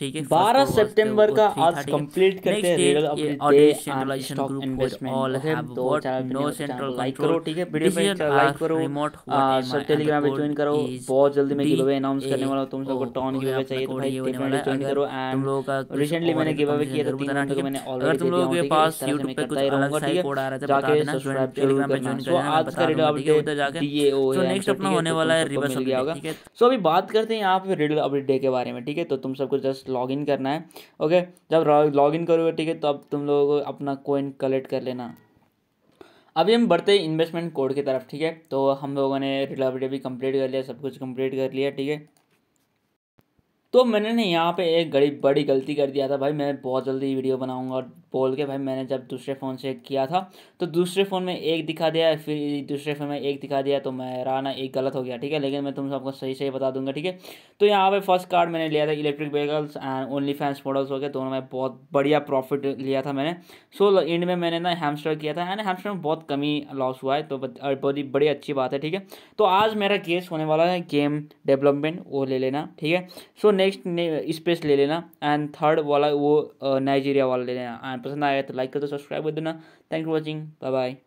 ठीक है बारह सेप्टेम्बर का आज कंप्लीट करते हैं ऑल हैव ठीक है करो ज्वाइन करो बहुत जल्दी मैं गिव अवे अनाउंस करने वाला हूं oh, तो तुम सबको टॉन गिव अवे चाहिए ज्वाइन करो एंड रिसेंटली मैंने गिव अवे किया था तीन घंटे मैंने अगर तुम लोगों के पास YouTube पे कुछ अलग सा कोड आ रहा था तो बता देना सब्सक्राइब टेलीग्राम पे ज्वाइन करना आज का रियल अपडेट उधर जाकर तो नेक्स्ट अपना होने वाला है रिवर्स अपडेट ठीक है सो अभी बात करते हैं यहां पे रियल अपडेट डे के बारे में ठीक है तो तुम सबको जस्ट लॉग इन करना है ओके जब लॉग इन करोगे ठीक है तो अब तुम लोगों को अपना कोइन कलेक्ट कर लेना अभी हम बढ़ते इन्वेस्टमेंट कोड की तरफ ठीक है तो हम लोगों ने रिलेबिलिटी भी कंप्लीट कर लिया सब कुछ कंप्लीट कर लिया ठीक है तो मैंने ना यहाँ पे एक गड़ी बड़ी गलती कर दिया था भाई मैं बहुत जल्दी वीडियो बनाऊंगा बोल के भाई मैंने जब दूसरे फ़ोन से किया था तो दूसरे फ़ोन में एक दिखा दिया फिर दूसरे फ़ोन में एक दिखा दिया तो मेरा ना एक गलत हो गया ठीक है लेकिन मैं तुम सबको सही सही बता दूंगा ठीक है तो यहाँ पर फर्स्ट कार्ड मैंने लिया था electric vehicles and OnlyFans models हो गए दोनों में बहुत बढ़िया प्रॉफिट लिया था मैंने सो इंड में मैंने ना हेमस्टर किया था एंड हेमस्टर में बहुत कमी लॉस हुआ है तो बहुत ही बड़ी अच्छी बात है ठीक है तो आज मेरा केस होने वाला है गेम डेवलपमेंट वो ले लेना ठीक है सो नेक्स्ट स्पेस ले लेना एंड थर्ड वाला वो नाइजीरिया वाला ले लेना एंड पसंद आया तो लाइक कर दो सब्सक्राइब कर देना thank for watching bye bye